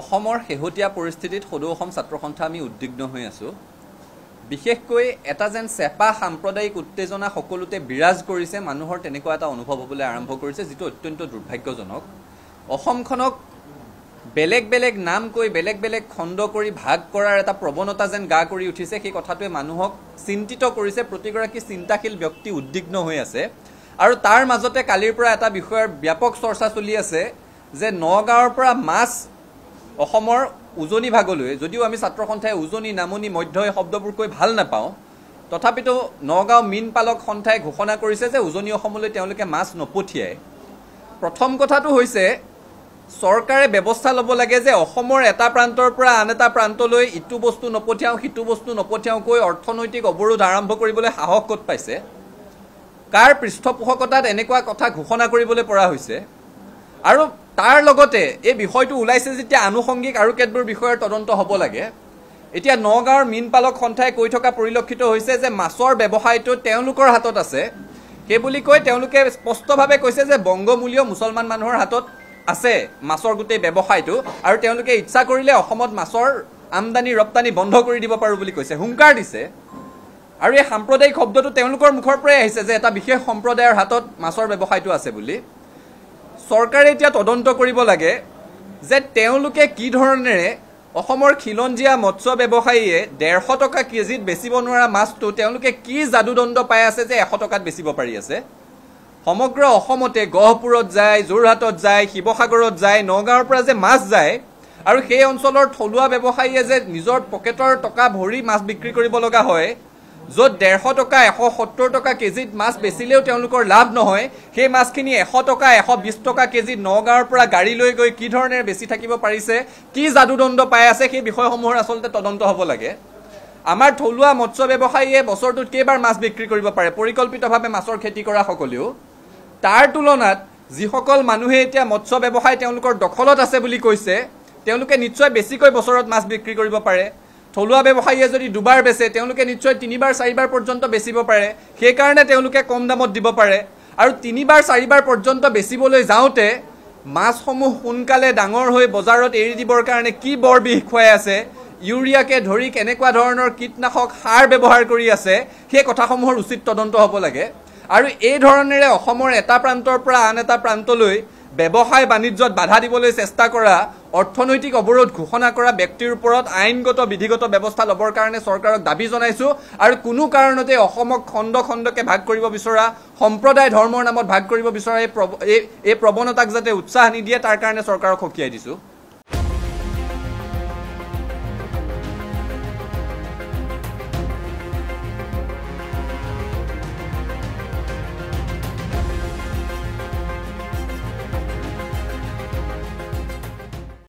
অসমৰ শেহতীয়া পৰিস্থিতিত সদৌ অসম ছাত্ৰ সন্থা আমি উদ্বিগ্ন হৈ আছোঁ বিশেষকৈ এটা যেন চেপা সাম্প্ৰদায়িক উত্তেজনা সকলোতে বিৰাজ কৰিছে মানুহৰ তেনেকুৱা এটা অনুভৱ হ'বলৈ আৰম্ভ কৰিছে যিটো অত্যন্ত দুৰ্ভাগ্যজনক অসমখনক বেলেগ বেলেগ নাম কৈ বেলেগ বেলেগ খণ্ড কৰি ভাগ কৰাৰ এটা প্ৰৱণতা যেন গা কৰি উঠিছে সেই কথাটোৱে মানুহক চিন্তিত কৰিছে প্ৰতিগৰাকী চিন্তাশীল ব্যক্তি উদ্বিগ্ন হৈ আছে আৰু তাৰ মাজতে কালিৰ পৰা এটা বিষয়ৰ ব্যাপক চৰ্চা চলি আছে যে নগাঁৱৰ পৰা মাছ অসমৰ উজনি ভাগলৈ যদিও আমি ছাত্ৰ সন্থাই উজনি নামনি মধ্যই শব্দবোৰ কৈ ভাল নাপাওঁ তথাপিতো নগাঁও মীন পালক সন্থাই ঘোষণা কৰিছে যে উজনি অসমলৈ তেওঁলোকে মাছ নপঠিয়াই প্ৰথম কথাটো হৈছে চৰকাৰে ব্যৱস্থা ল'ব লাগে যে অসমৰ এটা প্ৰান্তৰ পৰা আন এটা প্ৰান্তলৈ ইটো বস্তু নপঠিয়াওঁ সিটো বস্তু নপঠিয়াওঁকৈ অৰ্থনৈতিক অৱৰোধ আৰম্ভ কৰিবলৈ সাহস ক'ত পাইছে কাৰ পৃষ্ঠপোষকতাত এনেকুৱা কথা ঘোষণা কৰিবলৈ পৰা হৈছে আৰু তাৰ লগতে এই বিষয়টো ওলাইছে যেতিয়া আনুসংগিক আৰু কেতবোৰ বিষয়ৰ তদন্ত হ'ব লাগে এতিয়া নগাঁৱৰ মীনপালক সন্থাই কৈ থকা পৰিলক্ষিত হৈছে যে মাছৰ ব্যৱসায়টো তেওঁলোকৰ হাতত আছে সেইবুলি কৈ তেওঁলোকে স্পষ্টভাৱে কৈছে যে বংগমূলীয় মুছলমান মানুহৰ হাতত আছে মাছৰ গোটেই ব্যৱসায়টো আৰু তেওঁলোকে ইচ্ছা কৰিলে অসমত মাছৰ আমদানি ৰপ্তানি বন্ধ কৰি দিব পাৰোঁ বুলি কৈছে হুংকাৰ দিছে আৰু এই সাম্প্ৰদায়িক শব্দটো তেওঁলোকৰ মুখৰ পৰাই আহিছে যে এটা বিশেষ সম্প্ৰদায়ৰ হাতত মাছৰ ব্যৱসায়টো আছে বুলি চৰকাৰে এতিয়া তদন্ত কৰিব লাগে যে তেওঁলোকে কি ধৰণেৰে অসমৰ খিলঞ্জীয়া মৎস্য ব্যৱসায়ীয়ে ডেৰশ টকা কেজিত বেচিব নোৱাৰা মাছটো তেওঁলোকে কি যাদুদণ্ড পাই আছে যে এশ টকাত বেচিব পাৰি আছে সমগ্ৰ অসমতে গহপুৰত যায় যোৰহাটত যায় শিৱসাগৰত যায় নগাঁৱৰ পৰা যে মাছ যায় আৰু সেই অঞ্চলৰ থলুৱা ব্যৱসায়ীয়ে যে নিজৰ পকেটৰ টকা ভৰি মাছ বিক্ৰী কৰিব লগা হয় য'ত ডেৰশ টকা এশ সত্তৰ টকা কেজিত মাছ বেচিলেও তেওঁলোকৰ লাভ নহয় সেই মাছখিনি এশ টকা এশ বিছ টকা কেজিত নগাঁৱৰ পৰা গাড়ী লৈ গৈ কি ধৰণে বেচি থাকিব পাৰিছে কি যাদুদণ্ড পাই আছে সেই বিষয়সমূহৰ আচলতে তদন্ত হ'ব লাগে আমাৰ থলুৱা মৎস্য ব্যৱসায়ীয়ে বছৰটোত কেইবাৰ মাছ বিক্ৰী কৰিব পাৰে পৰিকল্পিতভাৱে মাছৰ খেতি কৰা সকলেও তাৰ তুলনাত যিসকল মানুহে এতিয়া মৎস্য ব্যৱসায় তেওঁলোকৰ দখলত আছে বুলি কৈছে তেওঁলোকে নিশ্চয় বেছিকৈ বছৰত মাছ বিক্ৰী কৰিব পাৰে থলুৱা ব্যৱসায়ীয়ে যদি দুবাৰ বেচে তেওঁলোকে নিশ্চয় তিনিবাৰ চাৰিবাৰ পৰ্যন্ত বেচিব পাৰে সেইকাৰণে তেওঁলোকে কম দামত দিব পাৰে আৰু তিনিবাৰ চাৰিবাৰ পৰ্যন্ত বেচিবলৈ যাওঁতে মাছসমূহ সোনকালে ডাঙৰ হৈ বজাৰত এৰি দিবৰ কাৰণে কি বৰ বিষ খুৱাই আছে ইউৰিয়াকে ধৰি কেনেকুৱা ধৰণৰ কীটনাশক সাৰ ব্যৱহাৰ কৰি আছে সেই কথাসমূহৰ উচিত তদন্ত হ'ব লাগে আৰু এই ধৰণেৰে অসমৰ এটা প্ৰান্তৰ পৰা আন এটা প্ৰান্তলৈ ব্যৱসায় বাণিজ্যত বাধা দিবলৈ চেষ্টা কৰা অৰ্থনৈতিক অৱৰোধ ঘোষণা কৰা ব্যক্তিৰ ওপৰত আইনগত বিধিগত ব্যৱস্থা ল'বৰ কাৰণে চৰকাৰক দাবী জনাইছোঁ আৰু কোনো কাৰণতে অসমক খণ্ড খণ্ডকে ভাগ কৰিব বিচৰা সম্প্ৰদায় ধৰ্মৰ নামত ভাগ কৰিব বিচৰা এই প্ৰৱণতাক যাতে উৎসাহ নিদিয়ে তাৰ কাৰণে চৰকাৰক সকীয়াই দিছোঁ